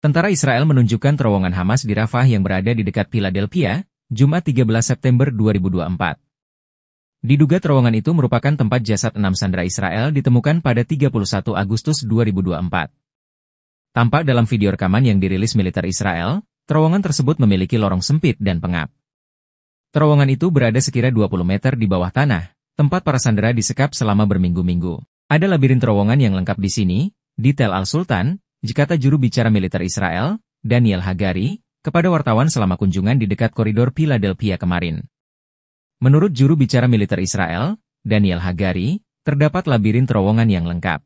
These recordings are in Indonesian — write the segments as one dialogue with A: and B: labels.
A: Tentara Israel menunjukkan terowongan Hamas di Rafah yang berada di dekat Philadelphia, Jumat 13 September 2024. Diduga terowongan itu merupakan tempat jasad enam sandera Israel ditemukan pada 31 Agustus 2024. Tampak dalam video rekaman yang dirilis militer Israel, terowongan tersebut memiliki lorong sempit dan pengap. Terowongan itu berada sekira 20 meter di bawah tanah, tempat para sandera disekap selama berminggu-minggu. Ada labirin terowongan yang lengkap di sini, di Tel Al-Sultan, Jikata juru bicara militer Israel, Daniel Hagari, kepada wartawan selama kunjungan di dekat koridor Philadelphia kemarin. Menurut juru bicara militer Israel, Daniel Hagari, terdapat labirin terowongan yang lengkap.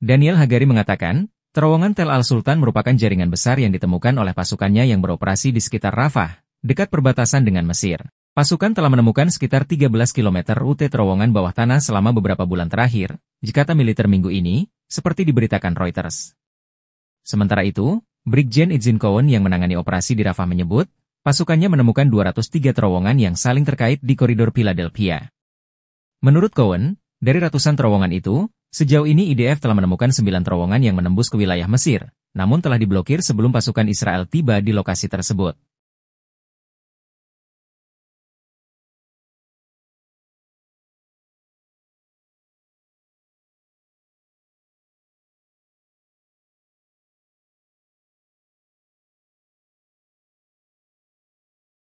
A: Daniel Hagari mengatakan, terowongan Tel Al-Sultan merupakan jaringan besar yang ditemukan oleh pasukannya yang beroperasi di sekitar Rafah, dekat perbatasan dengan Mesir. Pasukan telah menemukan sekitar 13 km rute terowongan bawah tanah selama beberapa bulan terakhir, jikata militer minggu ini, seperti diberitakan Reuters. Sementara itu, Brigjen Cohen yang menangani operasi di Rafah menyebut, pasukannya menemukan 203 terowongan yang saling terkait di koridor Philadelphia. Menurut Cohen, dari ratusan terowongan itu, sejauh ini IDF telah menemukan 9 terowongan yang menembus ke wilayah Mesir, namun telah diblokir sebelum pasukan Israel tiba di lokasi tersebut.